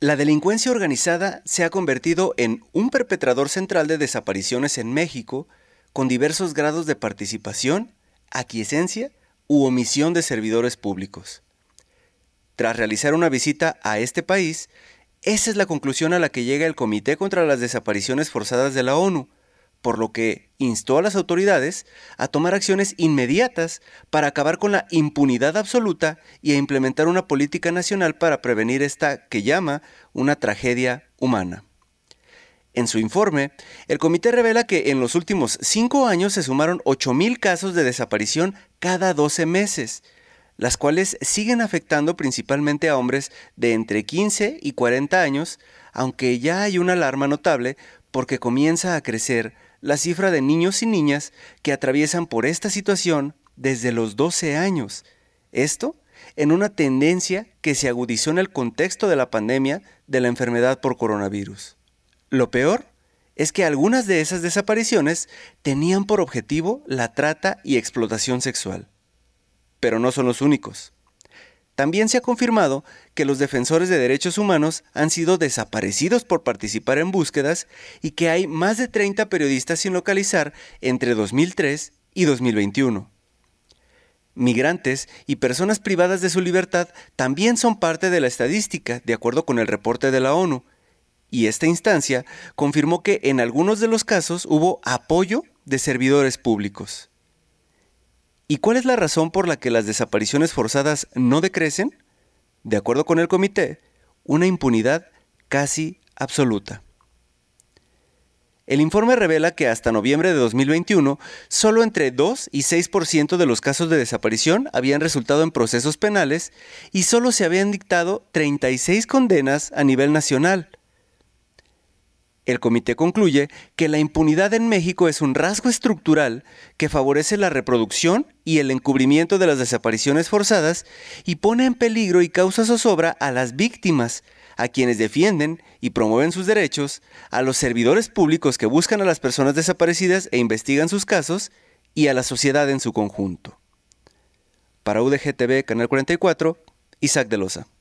La delincuencia organizada se ha convertido en un perpetrador central de desapariciones en México, con diversos grados de participación, aquiescencia u omisión de servidores públicos. Tras realizar una visita a este país, esa es la conclusión a la que llega el Comité contra las Desapariciones Forzadas de la ONU, por lo que instó a las autoridades a tomar acciones inmediatas para acabar con la impunidad absoluta y a implementar una política nacional para prevenir esta que llama una tragedia humana. En su informe, el comité revela que en los últimos cinco años se sumaron 8.000 casos de desaparición cada 12 meses, las cuales siguen afectando principalmente a hombres de entre 15 y 40 años, aunque ya hay una alarma notable porque comienza a crecer la cifra de niños y niñas que atraviesan por esta situación desde los 12 años. Esto en una tendencia que se agudizó en el contexto de la pandemia de la enfermedad por coronavirus. Lo peor es que algunas de esas desapariciones tenían por objetivo la trata y explotación sexual. Pero no son los únicos. También se ha confirmado que los defensores de derechos humanos han sido desaparecidos por participar en búsquedas y que hay más de 30 periodistas sin localizar entre 2003 y 2021. Migrantes y personas privadas de su libertad también son parte de la estadística, de acuerdo con el reporte de la ONU, y esta instancia confirmó que en algunos de los casos hubo apoyo de servidores públicos. ¿Y cuál es la razón por la que las desapariciones forzadas no decrecen? De acuerdo con el comité, una impunidad casi absoluta. El informe revela que hasta noviembre de 2021, solo entre 2 y 6% de los casos de desaparición habían resultado en procesos penales y solo se habían dictado 36 condenas a nivel nacional, el comité concluye que la impunidad en México es un rasgo estructural que favorece la reproducción y el encubrimiento de las desapariciones forzadas y pone en peligro y causa zozobra a las víctimas, a quienes defienden y promueven sus derechos, a los servidores públicos que buscan a las personas desaparecidas e investigan sus casos, y a la sociedad en su conjunto. Para UDGTV, Canal 44, Isaac de Loza.